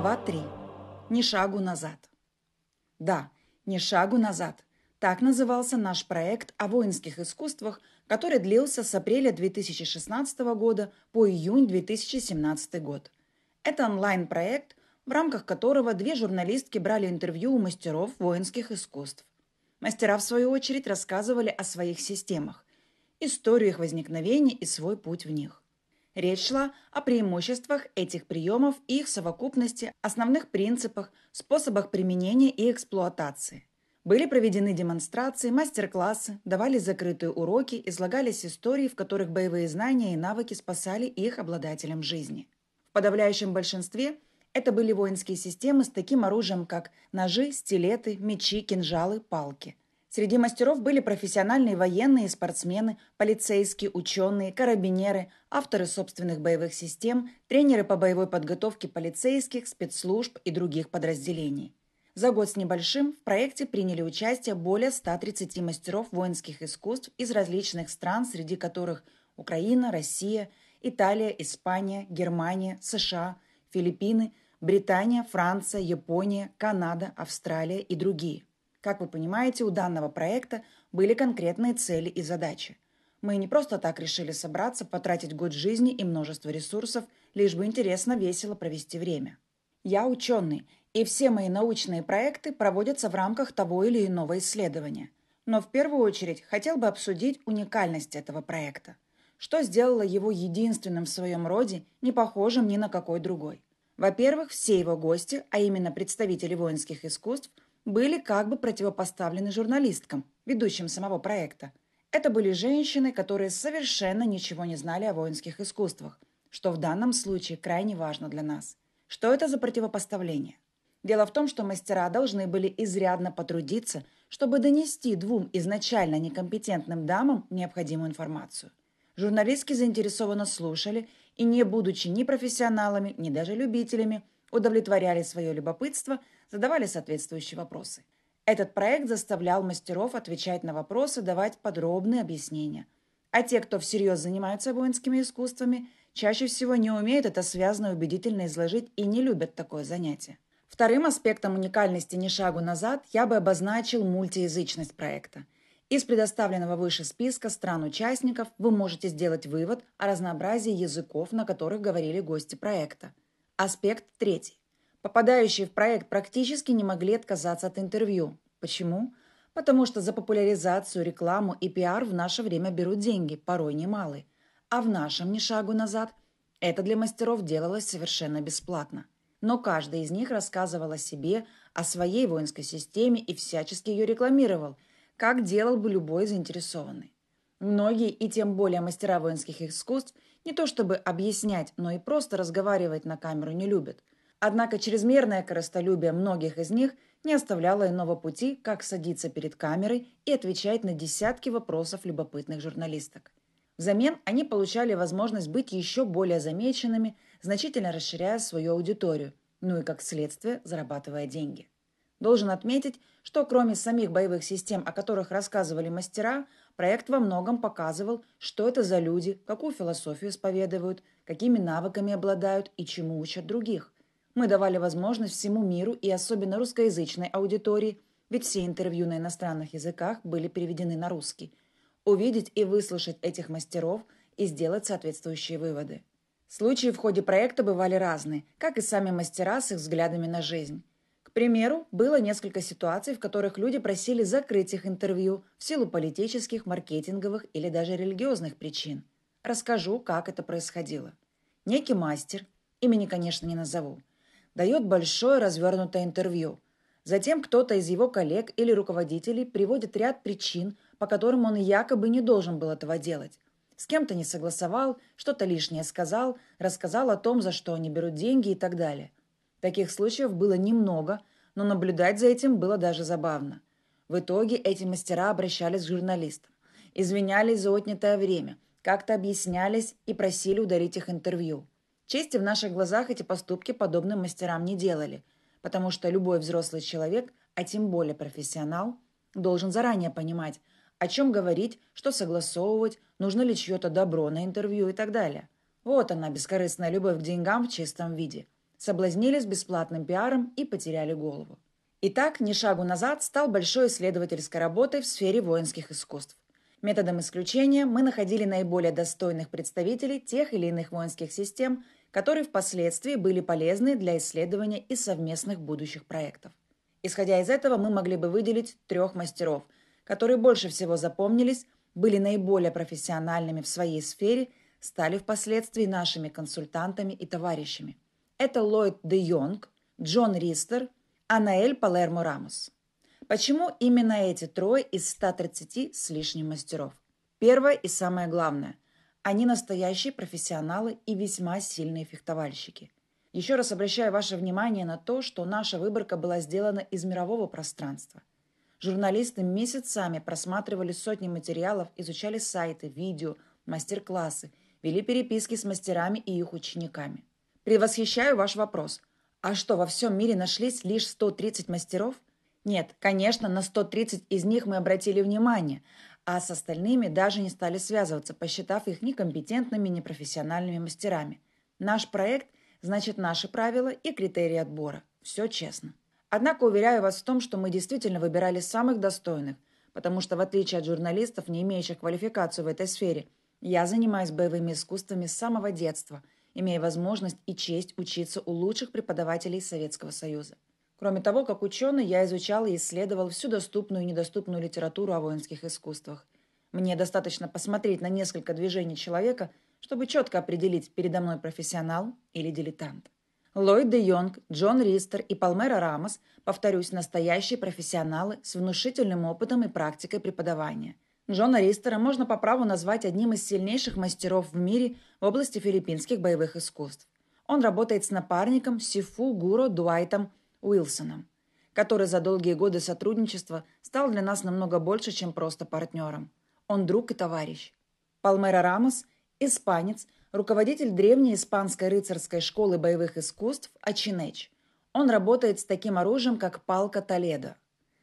Глава 3. Ни шагу назад. Да, ни шагу назад. Так назывался наш проект о воинских искусствах, который длился с апреля 2016 года по июнь 2017 год. Это онлайн-проект, в рамках которого две журналистки брали интервью у мастеров воинских искусств. Мастера, в свою очередь, рассказывали о своих системах, историю их возникновения и свой путь в них. Речь шла о преимуществах этих приемов и их совокупности, основных принципах, способах применения и эксплуатации. Были проведены демонстрации, мастер-классы, давали закрытые уроки, излагались истории, в которых боевые знания и навыки спасали их обладателям жизни. В подавляющем большинстве это были воинские системы с таким оружием, как ножи, стилеты, мечи, кинжалы, палки – Среди мастеров были профессиональные военные, спортсмены, полицейские, ученые, карабинеры, авторы собственных боевых систем, тренеры по боевой подготовке полицейских, спецслужб и других подразделений. За год с небольшим в проекте приняли участие более 130 мастеров воинских искусств из различных стран, среди которых Украина, Россия, Италия, Испания, Германия, США, Филиппины, Британия, Франция, Япония, Канада, Австралия и другие. Как вы понимаете, у данного проекта были конкретные цели и задачи. Мы не просто так решили собраться, потратить год жизни и множество ресурсов, лишь бы интересно, весело провести время. Я ученый, и все мои научные проекты проводятся в рамках того или иного исследования. Но в первую очередь хотел бы обсудить уникальность этого проекта. Что сделало его единственным в своем роде, не похожим ни на какой другой. Во-первых, все его гости, а именно представители воинских искусств – были как бы противопоставлены журналисткам, ведущим самого проекта. Это были женщины, которые совершенно ничего не знали о воинских искусствах, что в данном случае крайне важно для нас. Что это за противопоставление? Дело в том, что мастера должны были изрядно потрудиться, чтобы донести двум изначально некомпетентным дамам необходимую информацию. Журналистки заинтересованно слушали и, не будучи ни профессионалами, ни даже любителями – удовлетворяли свое любопытство, задавали соответствующие вопросы. Этот проект заставлял мастеров отвечать на вопросы, давать подробные объяснения. А те, кто всерьез занимаются воинскими искусствами, чаще всего не умеют это связно и убедительно изложить и не любят такое занятие. Вторым аспектом уникальности «Ни шагу назад» я бы обозначил мультиязычность проекта. Из предоставленного выше списка стран-участников вы можете сделать вывод о разнообразии языков, на которых говорили гости проекта – Аспект третий. Попадающие в проект практически не могли отказаться от интервью. Почему? Потому что за популяризацию, рекламу и пиар в наше время берут деньги, порой немалые. А в нашем «Ни шагу назад» это для мастеров делалось совершенно бесплатно. Но каждый из них рассказывал о себе, о своей воинской системе и всячески ее рекламировал, как делал бы любой заинтересованный. Многие, и тем более мастера воинских искусств, не то чтобы объяснять, но и просто разговаривать на камеру не любят. Однако чрезмерное коростолюбие многих из них не оставляло иного пути, как садиться перед камерой и отвечать на десятки вопросов любопытных журналисток. Взамен они получали возможность быть еще более замеченными, значительно расширяя свою аудиторию, ну и, как следствие, зарабатывая деньги. Должен отметить, что кроме самих боевых систем, о которых рассказывали мастера, Проект во многом показывал, что это за люди, какую философию исповедуют, какими навыками обладают и чему учат других. Мы давали возможность всему миру и особенно русскоязычной аудитории, ведь все интервью на иностранных языках были переведены на русский, увидеть и выслушать этих мастеров и сделать соответствующие выводы. Случаи в ходе проекта бывали разные, как и сами мастера с их взглядами на жизнь примеру, было несколько ситуаций, в которых люди просили закрыть их интервью в силу политических, маркетинговых или даже религиозных причин. Расскажу, как это происходило. Некий мастер, имени, конечно, не назову, дает большое развернутое интервью. Затем кто-то из его коллег или руководителей приводит ряд причин, по которым он якобы не должен был этого делать. С кем-то не согласовал, что-то лишнее сказал, рассказал о том, за что они берут деньги и так далее. Таких случаев было немного, но наблюдать за этим было даже забавно. В итоге эти мастера обращались к журналистам, извинялись за отнятое время, как-то объяснялись и просили удалить их интервью. Чести в наших глазах эти поступки подобным мастерам не делали, потому что любой взрослый человек, а тем более профессионал, должен заранее понимать, о чем говорить, что согласовывать, нужно ли чье-то добро на интервью и так далее. Вот она, бескорыстная любовь к деньгам в чистом виде – соблазнились бесплатным пиаром и потеряли голову. Итак, ни шагу назад стал большой исследовательской работой в сфере воинских искусств. Методом исключения мы находили наиболее достойных представителей тех или иных воинских систем, которые впоследствии были полезны для исследования и совместных будущих проектов. Исходя из этого, мы могли бы выделить трех мастеров, которые больше всего запомнились, были наиболее профессиональными в своей сфере, стали впоследствии нашими консультантами и товарищами – это Ллойд Де Йонг, Джон Ристер, Анаэль Палермо Рамос. Почему именно эти трое из 130 с лишним мастеров? Первое и самое главное. Они настоящие профессионалы и весьма сильные фехтовальщики. Еще раз обращаю ваше внимание на то, что наша выборка была сделана из мирового пространства. Журналисты месяцами просматривали сотни материалов, изучали сайты, видео, мастер-классы, вели переписки с мастерами и их учениками. Превосхищаю ваш вопрос. А что, во всем мире нашлись лишь 130 мастеров? Нет, конечно, на 130 из них мы обратили внимание, а с остальными даже не стали связываться, посчитав их некомпетентными, непрофессиональными мастерами. Наш проект – значит наши правила и критерии отбора. Все честно. Однако уверяю вас в том, что мы действительно выбирали самых достойных, потому что в отличие от журналистов, не имеющих квалификацию в этой сфере, я занимаюсь боевыми искусствами с самого детства – имея возможность и честь учиться у лучших преподавателей Советского Союза. Кроме того, как ученый, я изучал и исследовал всю доступную и недоступную литературу о воинских искусствах. Мне достаточно посмотреть на несколько движений человека, чтобы четко определить, передо мной профессионал или дилетант. Ллойд де Йонг, Джон Ристер и Палмера Рамос, повторюсь, настоящие профессионалы с внушительным опытом и практикой преподавания – Джона Ристера можно по праву назвать одним из сильнейших мастеров в мире в области филиппинских боевых искусств. Он работает с напарником Сифу Гуро Дуайтом Уилсоном, который за долгие годы сотрудничества стал для нас намного больше, чем просто партнером. Он друг и товарищ. Палмера Рамос – испанец, руководитель древней испанской рыцарской школы боевых искусств Ачинеч. Он работает с таким оружием, как палка Толедо.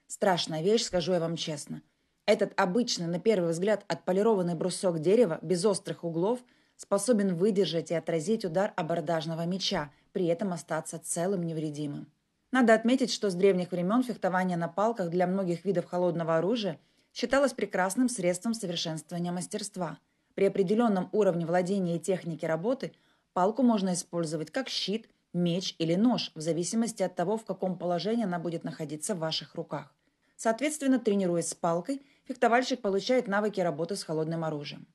Страшная вещь, скажу я вам честно – этот обычно, на первый взгляд, отполированный брусок дерева без острых углов способен выдержать и отразить удар абордажного меча, при этом остаться целым невредимым. Надо отметить, что с древних времен фехтование на палках для многих видов холодного оружия считалось прекрасным средством совершенствования мастерства. При определенном уровне владения и техники работы палку можно использовать как щит, меч или нож, в зависимости от того, в каком положении она будет находиться в ваших руках. Соответственно, тренируясь с палкой – фехтовальщик получает навыки работы с холодным оружием.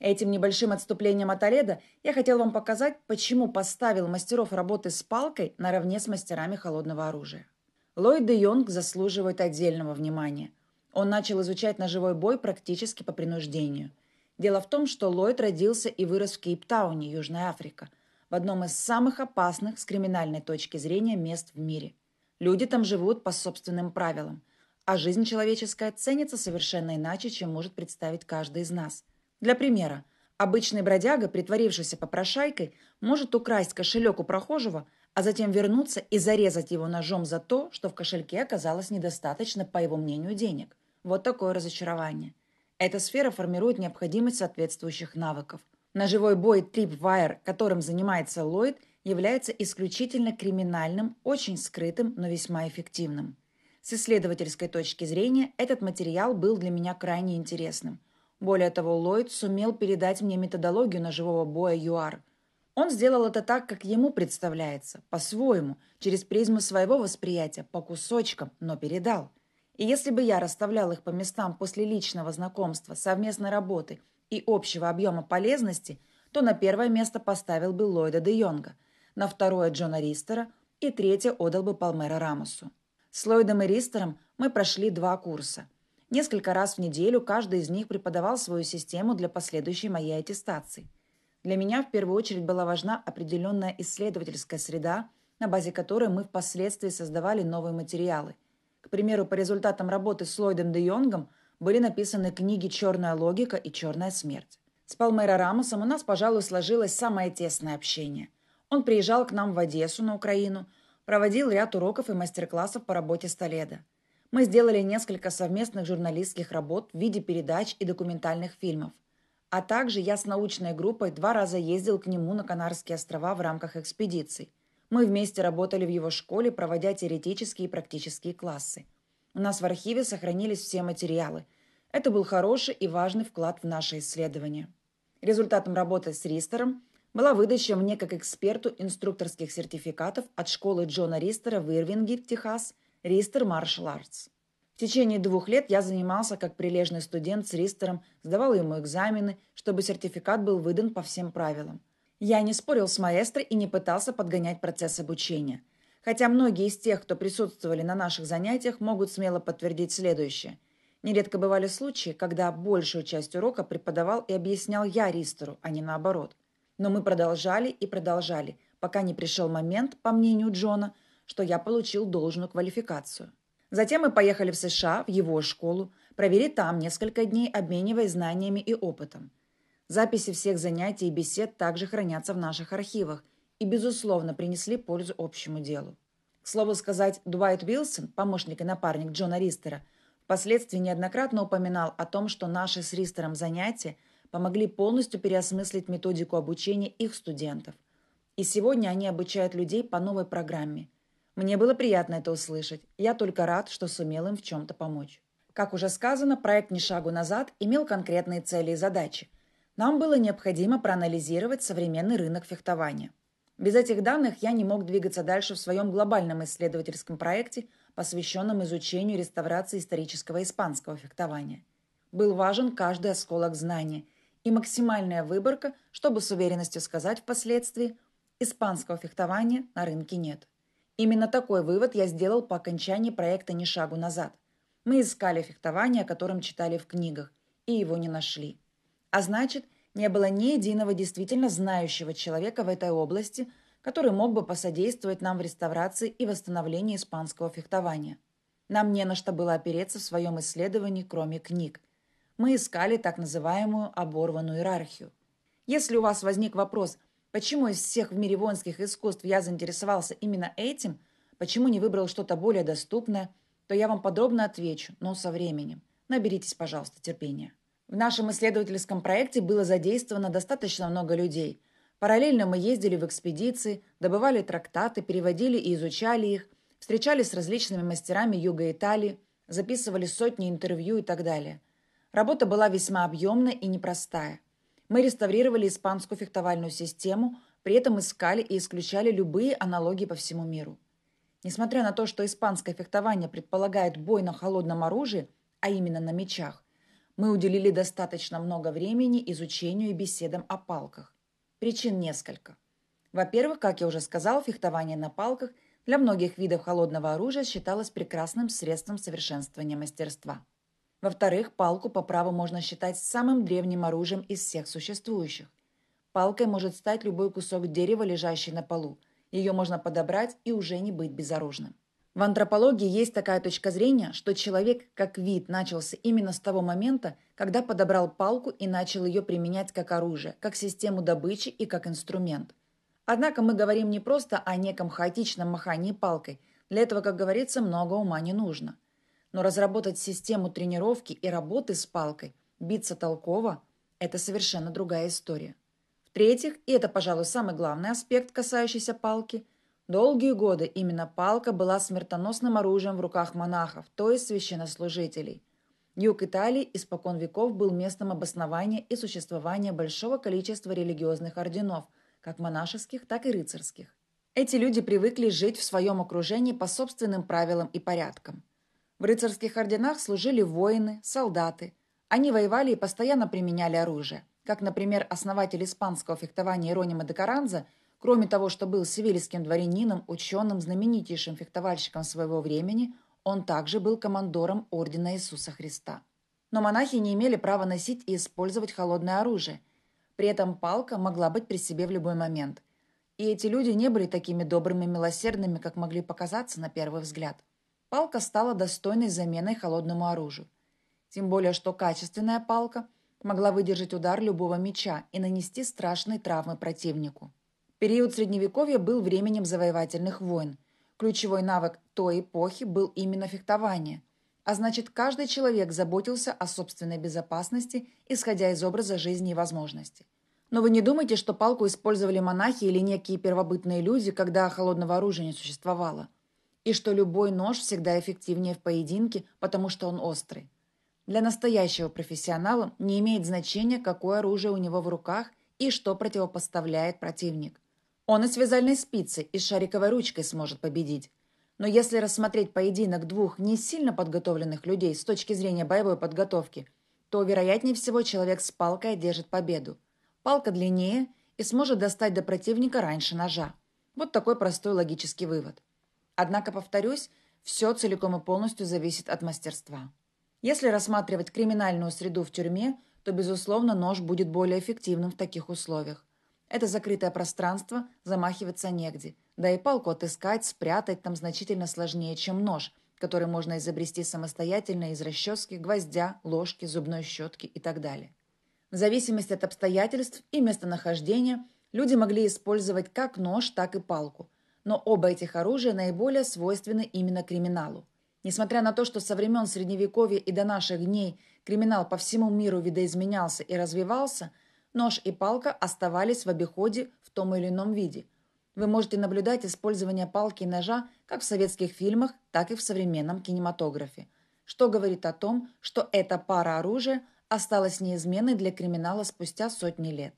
Этим небольшим отступлением от Оледа я хотел вам показать, почему поставил мастеров работы с палкой наравне с мастерами холодного оружия. Ллойд де Йонг заслуживает отдельного внимания. Он начал изучать ножевой бой практически по принуждению. Дело в том, что Ллойд родился и вырос в Кейптауне, Южная Африка, в одном из самых опасных с криминальной точки зрения мест в мире. Люди там живут по собственным правилам – а жизнь человеческая ценится совершенно иначе, чем может представить каждый из нас. Для примера, обычный бродяга, притворившийся попрошайкой, может украсть кошелек у прохожего, а затем вернуться и зарезать его ножом за то, что в кошельке оказалось недостаточно, по его мнению, денег. Вот такое разочарование. Эта сфера формирует необходимость соответствующих навыков. Ножевой бой Tripwire, которым занимается Ллойд, является исключительно криминальным, очень скрытым, но весьма эффективным. С исследовательской точки зрения этот материал был для меня крайне интересным. Более того, Ллойд сумел передать мне методологию ножевого боя ЮАР. Он сделал это так, как ему представляется, по-своему, через призму своего восприятия, по кусочкам, но передал. И если бы я расставлял их по местам после личного знакомства, совместной работы и общего объема полезности, то на первое место поставил бы Ллойда де Йонга, на второе – Джона Ристера и третье отдал бы Палмера Рамосу. С Ллойдом и Ристером мы прошли два курса. Несколько раз в неделю каждый из них преподавал свою систему для последующей моей аттестации. Для меня в первую очередь была важна определенная исследовательская среда, на базе которой мы впоследствии создавали новые материалы. К примеру, по результатам работы с Ллойдом де Йонгом были написаны книги «Черная логика» и «Черная смерть». С Палмера Рамосом у нас, пожалуй, сложилось самое тесное общение. Он приезжал к нам в Одессу, на Украину – проводил ряд уроков и мастер-классов по работе с Толедо. Мы сделали несколько совместных журналистских работ в виде передач и документальных фильмов. А также я с научной группой два раза ездил к нему на Канарские острова в рамках экспедиций. Мы вместе работали в его школе, проводя теоретические и практические классы. У нас в архиве сохранились все материалы. Это был хороший и важный вклад в наше исследование. Результатом работы с Ристером – была выдача мне как эксперту инструкторских сертификатов от школы Джона Ристера в Ирвинге, Техас, Ристер Маршал Артс. В течение двух лет я занимался как прилежный студент с Ристером, сдавал ему экзамены, чтобы сертификат был выдан по всем правилам. Я не спорил с маэстро и не пытался подгонять процесс обучения. Хотя многие из тех, кто присутствовали на наших занятиях, могут смело подтвердить следующее. Нередко бывали случаи, когда большую часть урока преподавал и объяснял я Ристеру, а не наоборот но мы продолжали и продолжали, пока не пришел момент, по мнению Джона, что я получил должную квалификацию. Затем мы поехали в США, в его школу, провели там несколько дней, обмениваясь знаниями и опытом. Записи всех занятий и бесед также хранятся в наших архивах и, безусловно, принесли пользу общему делу. К слову сказать, Дуайт Уилсон, помощник и напарник Джона Ристера, впоследствии неоднократно упоминал о том, что наши с Ристером занятия – помогли полностью переосмыслить методику обучения их студентов. И сегодня они обучают людей по новой программе. Мне было приятно это услышать. Я только рад, что сумел им в чем-то помочь. Как уже сказано, проект «Ни шагу назад» имел конкретные цели и задачи. Нам было необходимо проанализировать современный рынок фехтования. Без этих данных я не мог двигаться дальше в своем глобальном исследовательском проекте, посвященном изучению реставрации исторического испанского фехтования. Был важен каждый осколок знания, и максимальная выборка, чтобы с уверенностью сказать впоследствии, испанского фехтования на рынке нет. Именно такой вывод я сделал по окончании проекта «Ни шагу назад». Мы искали фехтование, о котором читали в книгах, и его не нашли. А значит, не было ни единого действительно знающего человека в этой области, который мог бы посодействовать нам в реставрации и восстановлении испанского фехтования. Нам не на что было опереться в своем исследовании, кроме книг – мы искали так называемую оборванную иерархию. Если у вас возник вопрос, почему из всех в мире вонских искусств я заинтересовался именно этим, почему не выбрал что-то более доступное, то я вам подробно отвечу, но со временем. Наберитесь, пожалуйста, терпения. В нашем исследовательском проекте было задействовано достаточно много людей. Параллельно мы ездили в экспедиции, добывали трактаты, переводили и изучали их, встречались с различными мастерами Юга Италии, записывали сотни интервью и так далее – Работа была весьма объемная и непростая. Мы реставрировали испанскую фехтовальную систему, при этом искали и исключали любые аналогии по всему миру. Несмотря на то, что испанское фехтование предполагает бой на холодном оружии, а именно на мечах, мы уделили достаточно много времени изучению и беседам о палках. Причин несколько. Во-первых, как я уже сказал, фехтование на палках для многих видов холодного оружия считалось прекрасным средством совершенствования мастерства. Во-вторых, палку по праву можно считать самым древним оружием из всех существующих. Палкой может стать любой кусок дерева, лежащий на полу. Ее можно подобрать и уже не быть безоружным. В антропологии есть такая точка зрения, что человек как вид начался именно с того момента, когда подобрал палку и начал ее применять как оружие, как систему добычи и как инструмент. Однако мы говорим не просто о неком хаотичном махании палкой. Для этого, как говорится, много ума не нужно но разработать систему тренировки и работы с палкой, биться толково – это совершенно другая история. В-третьих, и это, пожалуй, самый главный аспект, касающийся палки, долгие годы именно палка была смертоносным оружием в руках монахов, то есть священнослужителей. Юг Италии испокон веков был местом обоснования и существования большого количества религиозных орденов, как монашеских, так и рыцарских. Эти люди привыкли жить в своем окружении по собственным правилам и порядкам. В рыцарских орденах служили воины, солдаты. Они воевали и постоянно применяли оружие. Как, например, основатель испанского фехтования Иронима де Каранза, кроме того, что был севильским дворянином, ученым, знаменитейшим фехтовальщиком своего времени, он также был командором Ордена Иисуса Христа. Но монахи не имели права носить и использовать холодное оружие. При этом палка могла быть при себе в любой момент. И эти люди не были такими добрыми и милосердными, как могли показаться на первый взгляд палка стала достойной заменой холодному оружию. Тем более, что качественная палка могла выдержать удар любого меча и нанести страшные травмы противнику. Период Средневековья был временем завоевательных войн. Ключевой навык той эпохи был именно фехтование. А значит, каждый человек заботился о собственной безопасности, исходя из образа жизни и возможностей. Но вы не думайте, что палку использовали монахи или некие первобытные люди, когда холодного оружия не существовало – и что любой нож всегда эффективнее в поединке, потому что он острый. Для настоящего профессионала не имеет значения, какое оружие у него в руках и что противопоставляет противник. Он и с вязальной спицей, и с шариковой ручкой сможет победить. Но если рассмотреть поединок двух не сильно подготовленных людей с точки зрения боевой подготовки, то, вероятнее всего, человек с палкой одержит победу. Палка длиннее и сможет достать до противника раньше ножа. Вот такой простой логический вывод. Однако, повторюсь, все целиком и полностью зависит от мастерства. Если рассматривать криминальную среду в тюрьме, то, безусловно, нож будет более эффективным в таких условиях. Это закрытое пространство, замахиваться негде. Да и палку отыскать, спрятать там значительно сложнее, чем нож, который можно изобрести самостоятельно из расчески, гвоздя, ложки, зубной щетки и так далее. В зависимости от обстоятельств и местонахождения люди могли использовать как нож, так и палку – но оба этих оружия наиболее свойственны именно криминалу. Несмотря на то, что со времен Средневековья и до наших дней криминал по всему миру видоизменялся и развивался, нож и палка оставались в обиходе в том или ином виде. Вы можете наблюдать использование палки и ножа как в советских фильмах, так и в современном кинематографе, что говорит о том, что эта пара оружия осталась неизменной для криминала спустя сотни лет.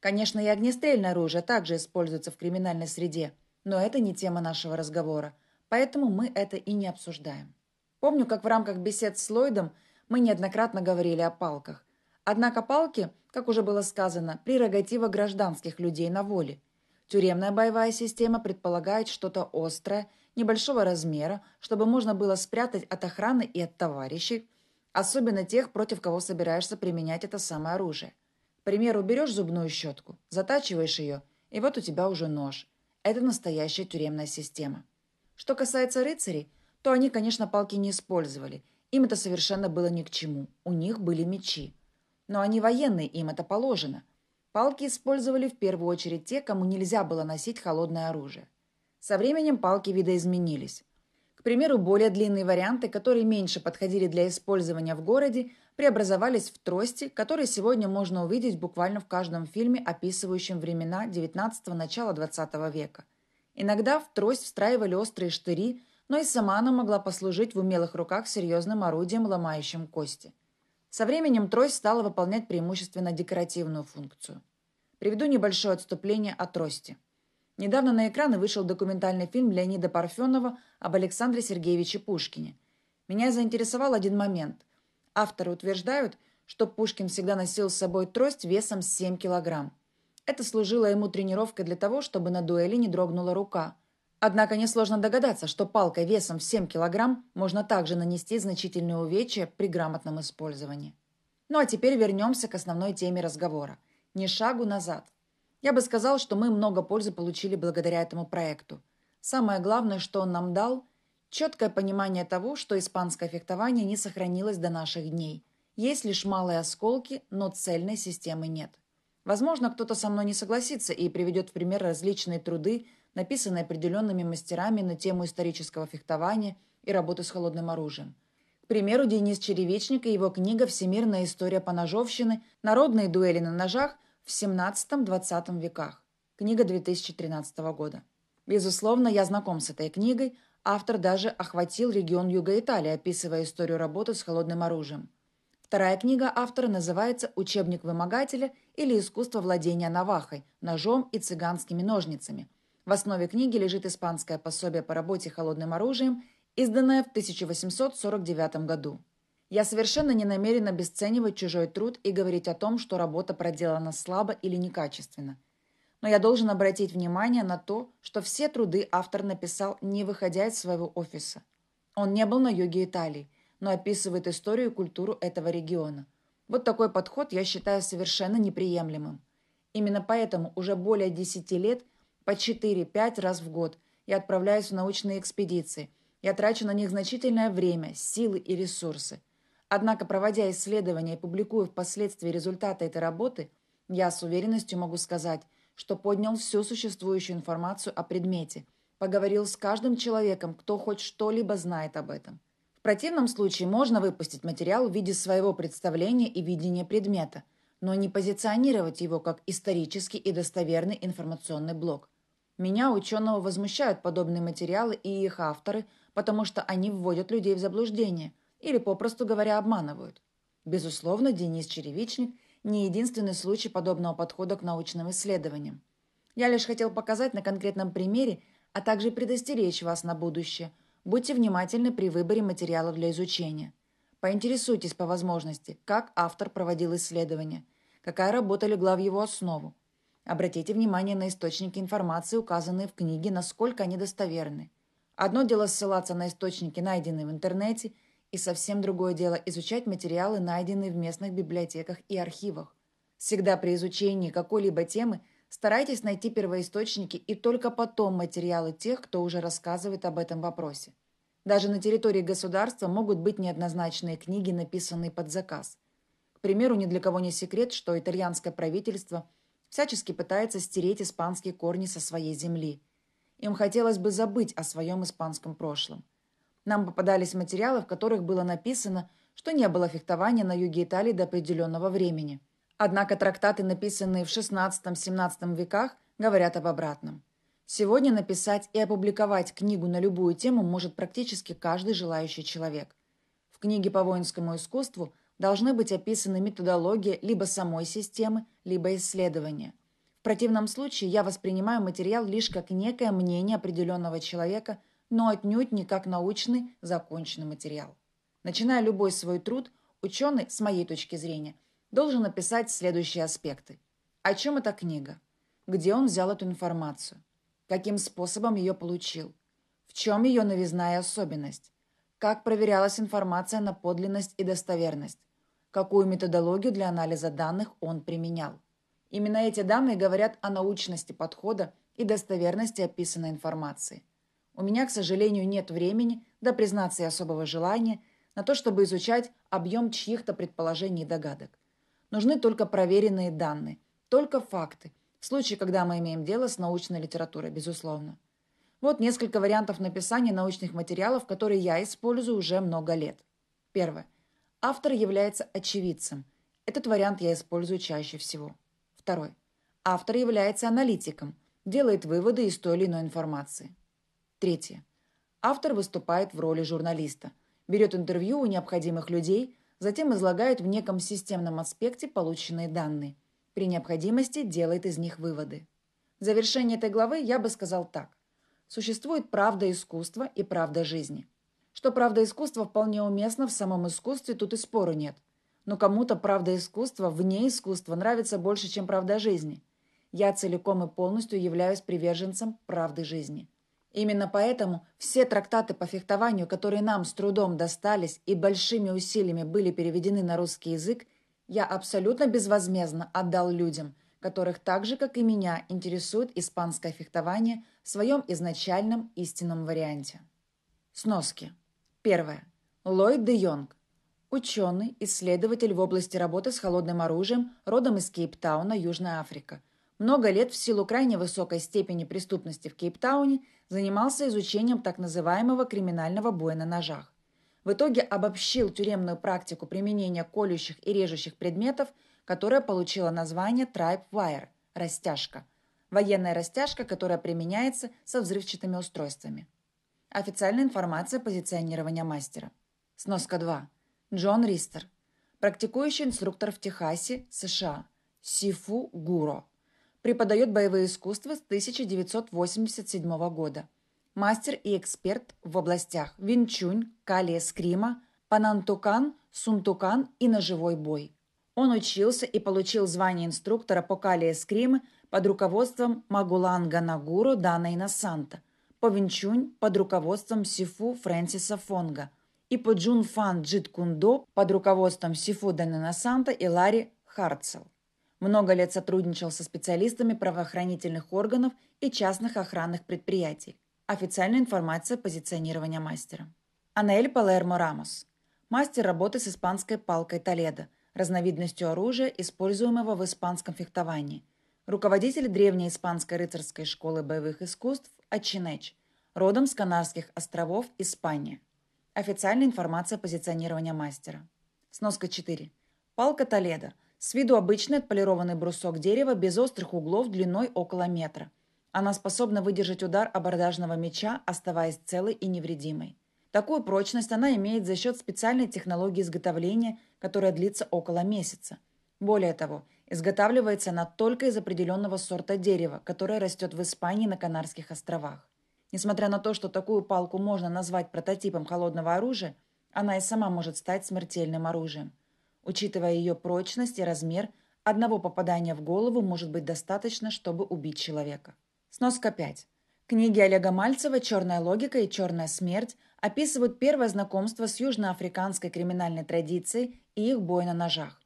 Конечно, и огнестрельное оружие также используется в криминальной среде – но это не тема нашего разговора, поэтому мы это и не обсуждаем. Помню, как в рамках бесед с Ллойдом мы неоднократно говорили о палках. Однако палки, как уже было сказано, прерогатива гражданских людей на воле. Тюремная боевая система предполагает что-то острое, небольшого размера, чтобы можно было спрятать от охраны и от товарищей, особенно тех, против кого собираешься применять это самое оружие. К примеру, берешь зубную щетку, затачиваешь ее, и вот у тебя уже нож. Это настоящая тюремная система. Что касается рыцарей, то они, конечно, палки не использовали. Им это совершенно было ни к чему. У них были мечи. Но они военные, им это положено. Палки использовали в первую очередь те, кому нельзя было носить холодное оружие. Со временем палки видоизменились примеру, более длинные варианты, которые меньше подходили для использования в городе, преобразовались в трости, которые сегодня можно увидеть буквально в каждом фильме, описывающем времена XIX – начала 20 века. Иногда в трость встраивали острые штыри, но и сама она могла послужить в умелых руках серьезным орудием, ломающим кости. Со временем трость стала выполнять преимущественно декоративную функцию. Приведу небольшое отступление от трости. Недавно на экраны вышел документальный фильм Леонида Парфенова об Александре Сергеевиче Пушкине. Меня заинтересовал один момент. Авторы утверждают, что Пушкин всегда носил с собой трость весом 7 килограмм. Это служило ему тренировкой для того, чтобы на дуэли не дрогнула рука. Однако несложно догадаться, что палкой весом в 7 килограмм можно также нанести значительное увечье при грамотном использовании. Ну а теперь вернемся к основной теме разговора. не шагу назад. Я бы сказал, что мы много пользы получили благодаря этому проекту. Самое главное, что он нам дал – четкое понимание того, что испанское фехтование не сохранилось до наших дней. Есть лишь малые осколки, но цельной системы нет. Возможно, кто-то со мной не согласится и приведет в пример различные труды, написанные определенными мастерами на тему исторического фехтования и работы с холодным оружием. К примеру, Денис Черевичник и его книга «Всемирная история поножовщины. Народные дуэли на ножах» в 17-20 веках. Книга 2013 года. Безусловно, я знаком с этой книгой. Автор даже охватил регион Юга Италии, описывая историю работы с холодным оружием. Вторая книга автора называется «Учебник вымогателя» или «Искусство владения навахой, ножом и цыганскими ножницами». В основе книги лежит испанское пособие по работе холодным оружием, изданное в 1849 году. Я совершенно не намерен обесценивать чужой труд и говорить о том, что работа проделана слабо или некачественно. Но я должен обратить внимание на то, что все труды автор написал, не выходя из своего офиса. Он не был на юге Италии, но описывает историю и культуру этого региона. Вот такой подход я считаю совершенно неприемлемым. Именно поэтому уже более 10 лет, по 4-5 раз в год, я отправляюсь в научные экспедиции. Я трачу на них значительное время, силы и ресурсы – Однако, проводя исследования и публикуя впоследствии результаты этой работы, я с уверенностью могу сказать, что поднял всю существующую информацию о предмете, поговорил с каждым человеком, кто хоть что-либо знает об этом. В противном случае можно выпустить материал в виде своего представления и видения предмета, но не позиционировать его как исторический и достоверный информационный блок. Меня, ученого, возмущают подобные материалы и их авторы, потому что они вводят людей в заблуждение – или, попросту говоря, обманывают. Безусловно, Денис Черевичник не единственный случай подобного подхода к научным исследованиям. Я лишь хотел показать на конкретном примере, а также предостеречь вас на будущее. Будьте внимательны при выборе материалов для изучения. Поинтересуйтесь по возможности, как автор проводил исследование, какая работа легла в его основу. Обратите внимание на источники информации, указанные в книге, насколько они достоверны. Одно дело ссылаться на источники, найденные в интернете – и совсем другое дело изучать материалы, найденные в местных библиотеках и архивах. Всегда при изучении какой-либо темы старайтесь найти первоисточники и только потом материалы тех, кто уже рассказывает об этом вопросе. Даже на территории государства могут быть неоднозначные книги, написанные под заказ. К примеру, ни для кого не секрет, что итальянское правительство всячески пытается стереть испанские корни со своей земли. Им хотелось бы забыть о своем испанском прошлом – нам попадались материалы, в которых было написано, что не было фехтования на юге Италии до определенного времени. Однако трактаты, написанные в XVI-XVII веках, говорят об обратном. Сегодня написать и опубликовать книгу на любую тему может практически каждый желающий человек. В книге по воинскому искусству должны быть описаны методология либо самой системы, либо исследования. В противном случае я воспринимаю материал лишь как некое мнение определенного человека – но отнюдь не как научный законченный материал. Начиная любой свой труд, ученый, с моей точки зрения, должен написать следующие аспекты. О чем эта книга? Где он взял эту информацию? Каким способом ее получил? В чем ее новизна и особенность? Как проверялась информация на подлинность и достоверность? Какую методологию для анализа данных он применял? Именно эти данные говорят о научности подхода и достоверности описанной информации – у меня, к сожалению, нет времени, да, признаться, и особого желания на то, чтобы изучать объем чьих-то предположений и догадок. Нужны только проверенные данные, только факты, в случае, когда мы имеем дело с научной литературой, безусловно. Вот несколько вариантов написания научных материалов, которые я использую уже много лет. Первое. Автор является очевидцем. Этот вариант я использую чаще всего. Второй. Автор является аналитиком, делает выводы из той или иной информации. Третье. Автор выступает в роли журналиста, берет интервью у необходимых людей, затем излагает в неком системном аспекте полученные данные. При необходимости делает из них выводы. В завершении этой главы я бы сказал так. Существует правда искусства и правда жизни. Что правда искусства вполне уместно в самом искусстве, тут и спору нет. Но кому-то правда искусства вне искусства нравится больше, чем правда жизни. Я целиком и полностью являюсь приверженцем правды жизни – Именно поэтому все трактаты по фехтованию, которые нам с трудом достались и большими усилиями были переведены на русский язык, я абсолютно безвозмездно отдал людям, которых так же, как и меня, интересует испанское фехтование в своем изначальном истинном варианте. Сноски. Первое. Ллойд де Йонг. Ученый, исследователь в области работы с холодным оружием, родом из Кейптауна, Южная Африка. Много лет в силу крайне высокой степени преступности в Кейптауне – занимался изучением так называемого криминального боя на ножах. В итоге обобщил тюремную практику применения колющих и режущих предметов, которая получила название Tribe Wire – растяжка. Военная растяжка, которая применяется со взрывчатыми устройствами. Официальная информация позиционирования мастера. Сноска 2. Джон Ристер. Практикующий инструктор в Техасе, США. Сифу Гуро. Преподает боевые искусства с 1987 года. Мастер и эксперт в областях винчунь, калия скрима, панантукан, сунтукан и ножевой бой. Он учился и получил звание инструктора по калия скримы под руководством Магуланга Нагуру Дана Иносанта, по винчунь под руководством Сифу Фрэнсиса Фонга и по Джун Фан Джит Кундо под руководством Сифу Данинасанта и Ларри Харцел. Много лет сотрудничал со специалистами правоохранительных органов и частных охранных предприятий. Официальная информация позиционирования мастера. Анаэль Палермо Рамос. Мастер работы с испанской палкой Толедо, разновидностью оружия, используемого в испанском фехтовании. Руководитель древней испанской рыцарской школы боевых искусств Ачинеч, родом с Канарских островов, Испания. Официальная информация позиционирования мастера. Сноска 4. Палка Толедо – с виду обычный отполированный брусок дерева без острых углов длиной около метра. Она способна выдержать удар абордажного меча, оставаясь целой и невредимой. Такую прочность она имеет за счет специальной технологии изготовления, которая длится около месяца. Более того, изготавливается она только из определенного сорта дерева, которое растет в Испании на Канарских островах. Несмотря на то, что такую палку можно назвать прототипом холодного оружия, она и сама может стать смертельным оружием – Учитывая ее прочность и размер, одного попадания в голову может быть достаточно, чтобы убить человека. Сноска 5. Книги Олега Мальцева «Черная логика» и «Черная смерть» описывают первое знакомство с южноафриканской криминальной традицией и их бой на ножах.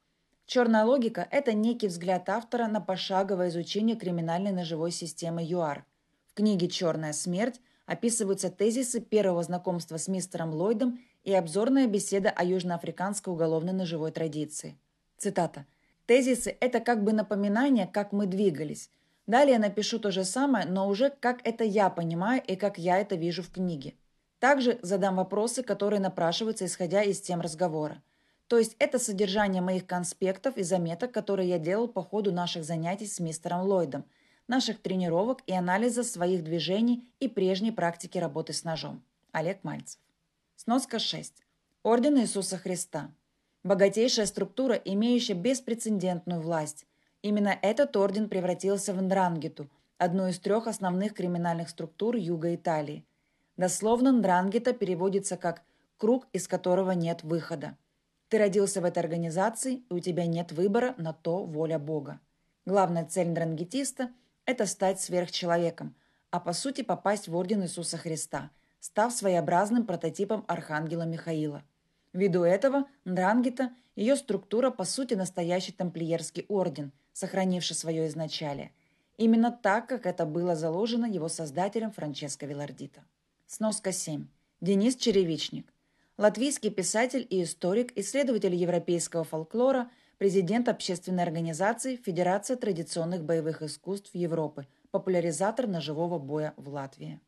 Черная логика – это некий взгляд автора на пошаговое изучение криминальной ножевой системы ЮАР. В книге «Черная смерть» описываются тезисы первого знакомства с мистером Ллойдом и обзорная беседа о южноафриканской уголовно-ножевой традиции. Цитата. «Тезисы – это как бы напоминание, как мы двигались. Далее напишу то же самое, но уже как это я понимаю и как я это вижу в книге. Также задам вопросы, которые напрашиваются, исходя из тем разговора. То есть это содержание моих конспектов и заметок, которые я делал по ходу наших занятий с мистером Ллойдом, наших тренировок и анализа своих движений и прежней практики работы с ножом. Олег Мальцев. Сноска 6. Орден Иисуса Христа. Богатейшая структура, имеющая беспрецедентную власть. Именно этот орден превратился в Ндрангету, одну из трех основных криминальных структур юга Италии. Дословно Ндрангета переводится как «круг, из которого нет выхода». Ты родился в этой организации, и у тебя нет выбора, на то воля Бога. Главная цель ндрангетиста – это стать сверхчеловеком, а по сути попасть в Орден Иисуса Христа – став своеобразным прототипом архангела Михаила. Ввиду этого Ндрангета – ее структура по сути настоящий тамплиерский орден, сохранивший свое изначалие. Именно так, как это было заложено его создателем Франческо Вилардита. Сноска 7. Денис Черевичник. Латвийский писатель и историк, исследователь европейского фолклора, президент общественной организации Федерация традиционных боевых искусств Европы, популяризатор ножевого боя в Латвии.